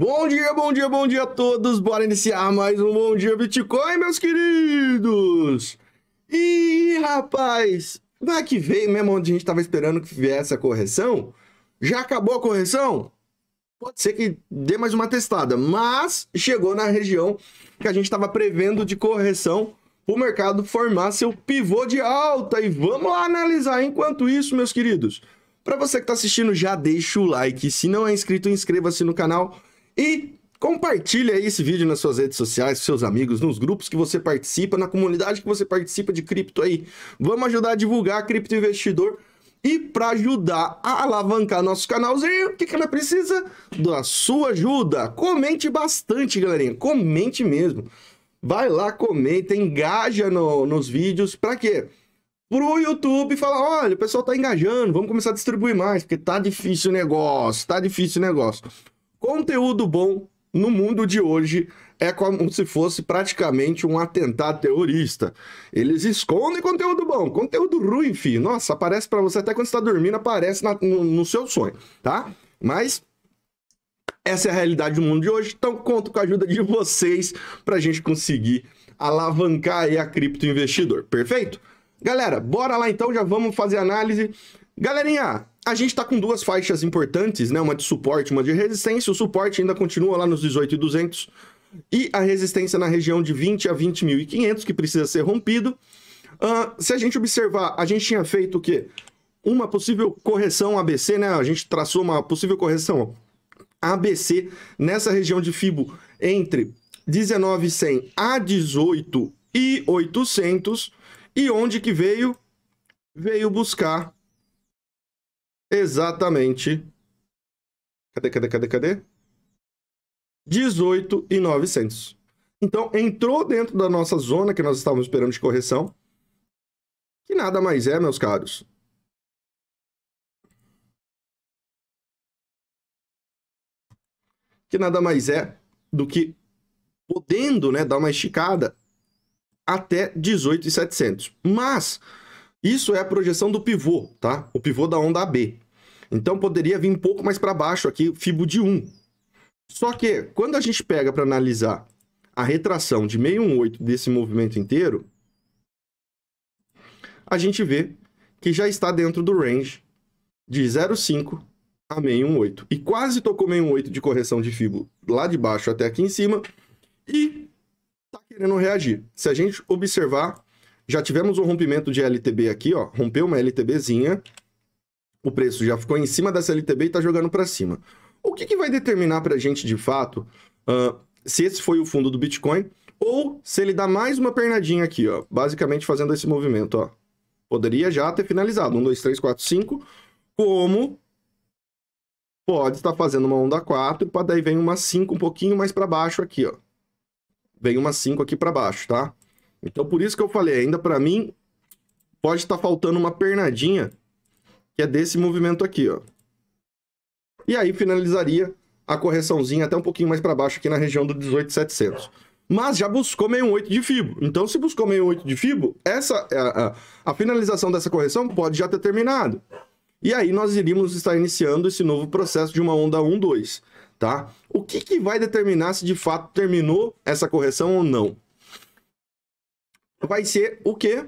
Bom dia, bom dia, bom dia a todos. Bora iniciar mais um Bom Dia Bitcoin, meus queridos. E rapaz, é que veio mesmo onde a gente estava esperando que viesse a correção. Já acabou a correção? Pode ser que dê mais uma testada, mas chegou na região que a gente estava prevendo de correção o mercado formar seu pivô de alta. E vamos lá analisar enquanto isso, meus queridos. Para você que está assistindo, já deixa o like. Se não é inscrito, inscreva-se no canal e compartilha esse vídeo nas suas redes sociais, seus amigos, nos grupos que você participa, na comunidade que você participa de cripto aí. Vamos ajudar a divulgar a cripto investidor. E para ajudar a alavancar nosso canalzinho, o que, que ela precisa? Da sua ajuda. Comente bastante, galerinha. Comente mesmo. Vai lá, comenta, engaja no, nos vídeos. Para quê? Pro YouTube falar, olha, o pessoal tá engajando, vamos começar a distribuir mais, porque tá difícil o negócio, tá difícil o negócio. Conteúdo bom no mundo de hoje é como se fosse praticamente um atentado terrorista. Eles escondem conteúdo bom, conteúdo ruim, filho. Nossa, aparece para você até quando está dormindo, aparece na, no, no seu sonho, tá? Mas essa é a realidade do mundo de hoje. Então conto com a ajuda de vocês para a gente conseguir alavancar aí a cripto investidor. Perfeito? Galera, bora lá então, já vamos fazer análise. Galerinha, a gente tá com duas faixas importantes, né? Uma de suporte, uma de resistência. O suporte ainda continua lá nos 18,200 e a resistência na região de 20 a 20.500 que precisa ser rompido. Uh, se a gente observar, a gente tinha feito o quê? Uma possível correção ABC, né? A gente traçou uma possível correção ABC nessa região de Fibo entre 19.100 a 18 e 800 e onde que veio? Veio buscar exatamente. Cadê, cadê, cadê, cadê? 18,900. Então, entrou dentro da nossa zona que nós estávamos esperando de correção, que nada mais é, meus caros, que nada mais é do que podendo né, dar uma esticada até 18,700. Mas isso é a projeção do pivô, tá? O pivô da onda AB. Então poderia vir um pouco mais para baixo aqui, fibo de 1. Só que quando a gente pega para analisar a retração de 618 desse movimento inteiro, a gente vê que já está dentro do range de 0,5 a 618. E quase tocou 618 de correção de fibo lá de baixo até aqui em cima e está querendo reagir. Se a gente observar já tivemos um rompimento de LTB aqui, ó. Rompeu uma LTBzinha. O preço já ficou em cima dessa LTB e está jogando para cima. O que, que vai determinar para a gente, de fato, uh, se esse foi o fundo do Bitcoin ou se ele dá mais uma pernadinha aqui, ó. Basicamente fazendo esse movimento, ó. Poderia já ter finalizado. 1, 2, 3, 4, 5. Como pode estar fazendo uma onda 4, e daí vem uma 5 um pouquinho mais para baixo aqui, ó. Vem uma 5 aqui para baixo, tá? Então, por isso que eu falei, ainda para mim, pode estar tá faltando uma pernadinha, que é desse movimento aqui, ó. E aí finalizaria a correçãozinha até um pouquinho mais para baixo aqui na região do 18,700. Mas já buscou meio 8 de FIBO. Então, se buscou meio 8 de FIBO, essa, a, a, a finalização dessa correção pode já ter terminado. E aí nós iríamos estar iniciando esse novo processo de uma onda 1-2, tá? O que, que vai determinar se de fato terminou essa correção ou não? vai ser o que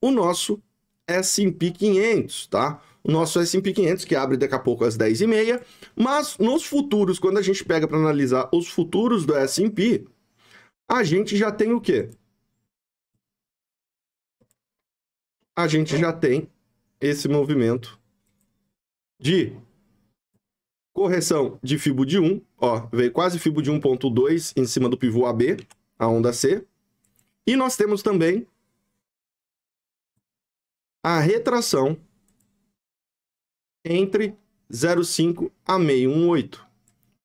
O nosso S&P 500, tá? O nosso S&P 500, que abre daqui a pouco às 10h30, mas nos futuros, quando a gente pega para analisar os futuros do S&P, a gente já tem o quê? A gente já tem esse movimento de correção de FIBO de 1, ó, veio quase FIBO de 1.2 em cima do pivô AB, a onda C, e nós temos também a retração entre 0,5 a 618.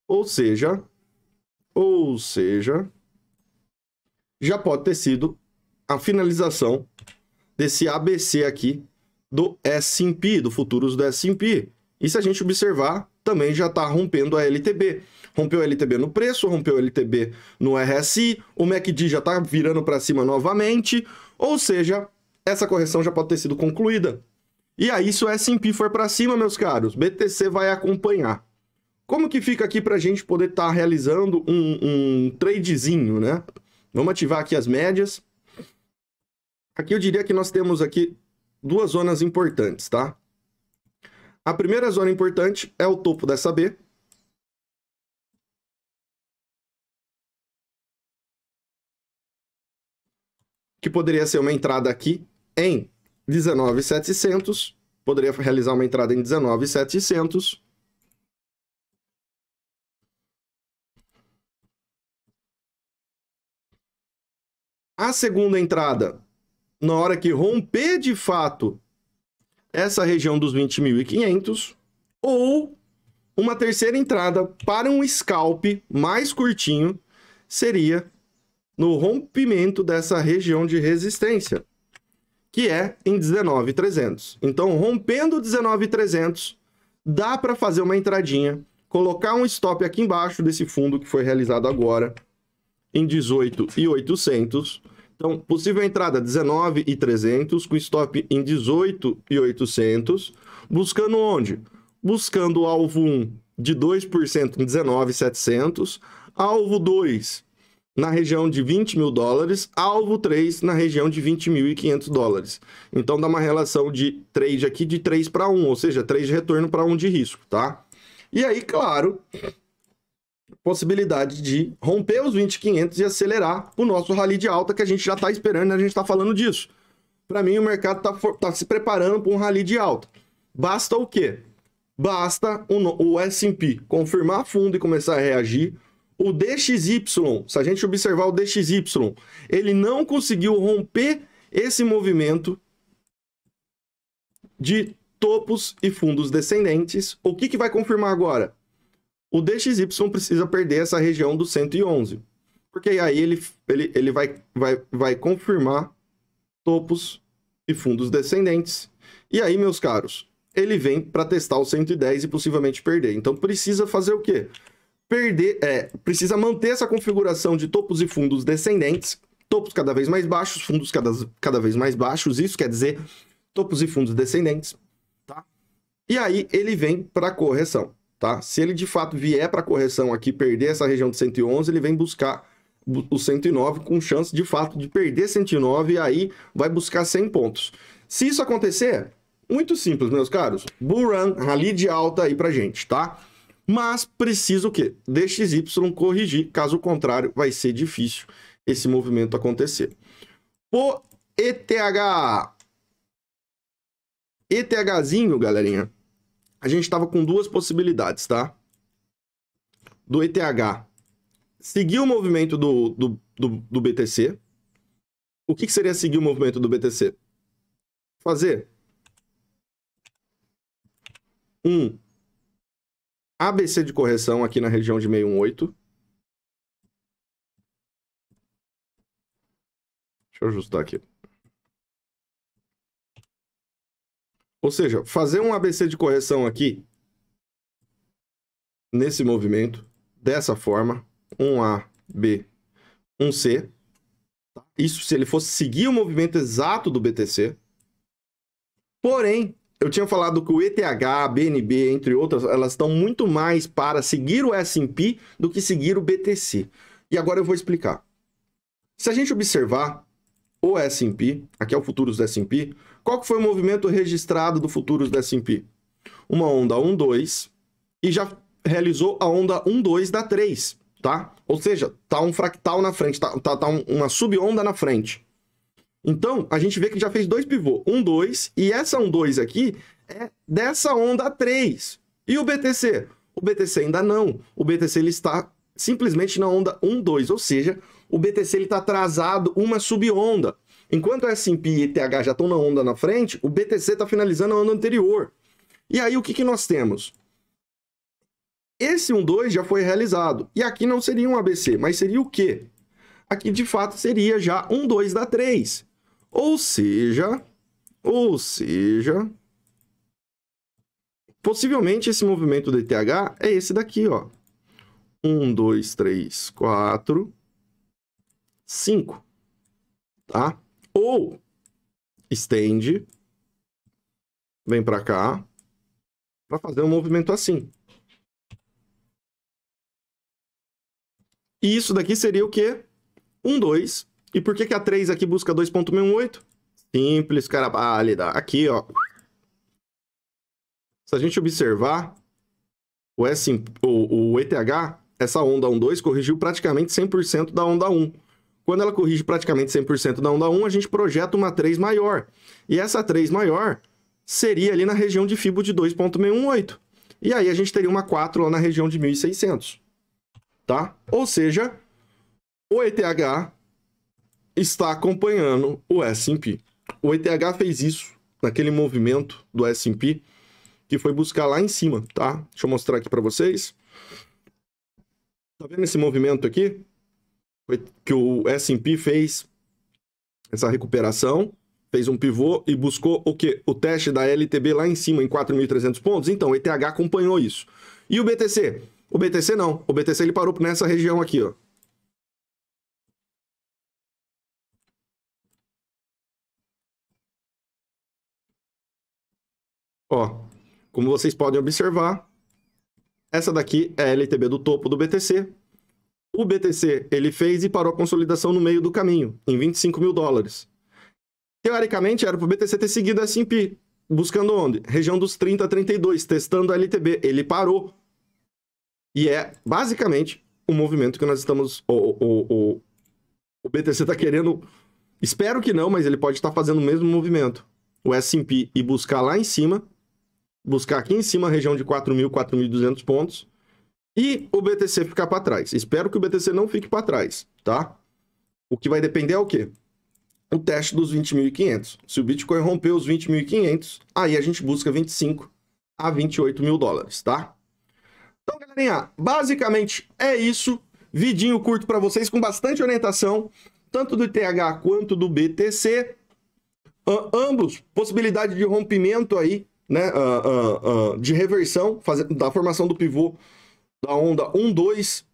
Ou seja, ou seja, já pode ter sido a finalização desse ABC aqui do S&P, do futuros do S&P. E se a gente observar, também já está rompendo a LTB. Rompeu a LTB no preço, rompeu a LTB no RSI, o MACD já está virando para cima novamente, ou seja, essa correção já pode ter sido concluída. E aí, se o S&P for para cima, meus caros, BTC vai acompanhar. Como que fica aqui para a gente poder estar tá realizando um, um tradezinho, né? Vamos ativar aqui as médias. Aqui eu diria que nós temos aqui duas zonas importantes, tá? A primeira zona importante é o topo dessa B. Que poderia ser uma entrada aqui em 19,700. Poderia realizar uma entrada em 19,700. A segunda entrada, na hora que romper de fato essa região dos 20.500 ou uma terceira entrada para um scalp mais curtinho seria no rompimento dessa região de resistência, que é em 19.300. Então, rompendo 19.300, dá para fazer uma entradinha, colocar um stop aqui embaixo desse fundo que foi realizado agora em 18.800 então, possível entrada 19,300 com stop em 18,800, buscando onde? Buscando o alvo 1 de 2% em 19,700, alvo 2 na região de 20 mil dólares, alvo 3 na região de 20.500 dólares. Então dá uma relação de trade aqui de 3 para 1, ou seja, 3 de retorno para 1 de risco, tá? E aí, claro, possibilidade de romper os 20,500 e acelerar o nosso rally de alta que a gente já está esperando, né? a gente está falando disso. Para mim, o mercado está tá se preparando para um rally de alta. Basta o quê? Basta o, o S&P confirmar fundo e começar a reagir. O DXY, se a gente observar o DXY, ele não conseguiu romper esse movimento de topos e fundos descendentes. O que, que vai confirmar agora? o DXY precisa perder essa região do 111, porque aí ele, ele, ele vai, vai, vai confirmar topos e fundos descendentes. E aí, meus caros, ele vem para testar o 110 e possivelmente perder. Então precisa fazer o quê? Perder, é, precisa manter essa configuração de topos e fundos descendentes, topos cada vez mais baixos, fundos cada, cada vez mais baixos, isso quer dizer topos e fundos descendentes, tá? E aí ele vem para correção tá? Se ele de fato vier para correção aqui, perder essa região de 111, ele vem buscar o 109 com chance de fato de perder 109 e aí vai buscar 100 pontos. Se isso acontecer, muito simples, meus caros. Bull run, rally de alta aí pra gente, tá? Mas precisa o quê? DXY corrigir, caso contrário vai ser difícil esse movimento acontecer. O ETH. ETHzinho, galerinha, a gente estava com duas possibilidades, tá? Do ETH seguir o movimento do, do, do, do BTC. O que, que seria seguir o movimento do BTC? Fazer um ABC de correção aqui na região de 618. Deixa eu ajustar aqui. Ou seja, fazer um ABC de correção aqui, nesse movimento, dessa forma, um A, B, um C. Tá? Isso se ele fosse seguir o movimento exato do BTC. Porém, eu tinha falado que o ETH, BNB, entre outras, elas estão muito mais para seguir o S&P do que seguir o BTC. E agora eu vou explicar. Se a gente observar o S&P, aqui é o futuro do S&P, qual que foi o movimento registrado do Futuros do S&P? Uma onda 1,2 e já realizou a onda 1,2 da 3, tá? Ou seja, tá um fractal na frente, tá, tá, tá uma subonda na frente. Então, a gente vê que já fez dois pivô, 1,2 e essa 1,2 aqui é dessa onda 3. E o BTC? O BTC ainda não. O BTC ele está simplesmente na onda 1,2, ou seja, o BTC está atrasado uma subonda. Enquanto o S&P e ETH já estão na onda na frente, o BTC está finalizando a onda anterior. E aí o que, que nós temos? Esse 1.2 já foi realizado. E aqui não seria um ABC, mas seria o quê? Aqui de fato seria já 1.2 da 3. Ou seja, ou seja, possivelmente esse movimento do ETH é esse daqui, ó. 1, 2, 3, 4, 5, tá? Ou estende, vem para cá, para fazer um movimento assim. E isso daqui seria o quê? Um 2. E por que, que a 3 aqui busca 2.68? Simples, cara, carabálida. Aqui, ó. Se a gente observar, o, S, o, o ETH, essa onda 1, 2, corrigiu praticamente 100% da onda 1. Quando ela corrige praticamente 100% da onda 1, a gente projeta uma 3 maior. E essa 3 maior seria ali na região de FIBO de 2.618. E aí a gente teria uma 4 lá na região de 1.600. Tá? Ou seja, o ETH está acompanhando o S&P. O ETH fez isso naquele movimento do S&P que foi buscar lá em cima, tá? Deixa eu mostrar aqui para vocês. Tá vendo esse movimento aqui? Foi que o S&P fez essa recuperação, fez um pivô e buscou o quê? O teste da LTB lá em cima, em 4.300 pontos. Então, o ETH acompanhou isso. E o BTC? O BTC não. O BTC ele parou nessa região aqui, ó. Ó, como vocês podem observar, essa daqui é a LTB do topo do BTC, o BTC ele fez e parou a consolidação no meio do caminho, em 25 mil dólares. Teoricamente, era para o BTC ter seguido a S&P, buscando onde? Região dos 30 a 32, testando a LTB. Ele parou. E é basicamente o movimento que nós estamos... O, o, o, o BTC está querendo... Espero que não, mas ele pode estar tá fazendo o mesmo movimento. O S&P e buscar lá em cima, buscar aqui em cima a região de 4.000, 4.200 pontos, e o BTC ficar para trás. Espero que o BTC não fique para trás, tá? O que vai depender é o quê? O teste dos 20.500. Se o Bitcoin romper os 20.500, aí a gente busca 25 a 28 mil dólares, tá? Então, galerinha, basicamente é isso. Vidinho curto para vocês com bastante orientação, tanto do ETH quanto do BTC. Uh, ambos, possibilidade de rompimento aí, né? Uh, uh, de reversão da formação do pivô da onda 2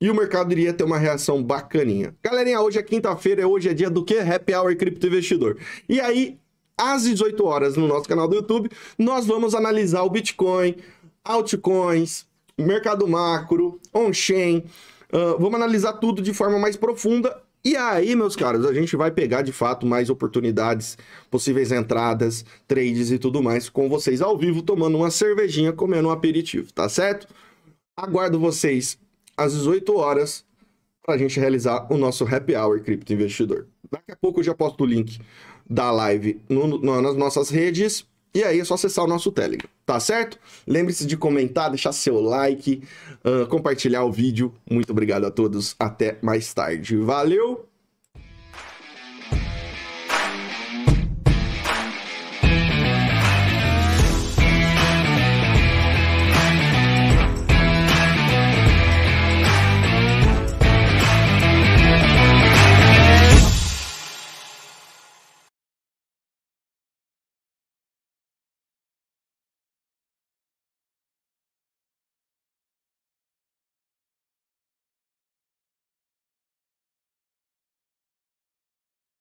e o mercado iria ter uma reação bacaninha. Galerinha, hoje é quinta-feira, é hoje é dia do que? Happy Hour Cripto Investidor. E aí, às 18 horas no nosso canal do YouTube, nós vamos analisar o Bitcoin, altcoins, mercado macro, on-chain. Uh, vamos analisar tudo de forma mais profunda. E aí, meus caros, a gente vai pegar de fato mais oportunidades, possíveis entradas, trades e tudo mais com vocês ao vivo, tomando uma cervejinha, comendo um aperitivo, tá certo? Aguardo vocês às 18 horas para a gente realizar o nosso Happy Hour Cripto Investidor. Daqui a pouco eu já posto o link da live no, no, nas nossas redes. E aí é só acessar o nosso Telegram, tá certo? Lembre-se de comentar, deixar seu like, uh, compartilhar o vídeo. Muito obrigado a todos. Até mais tarde. Valeu!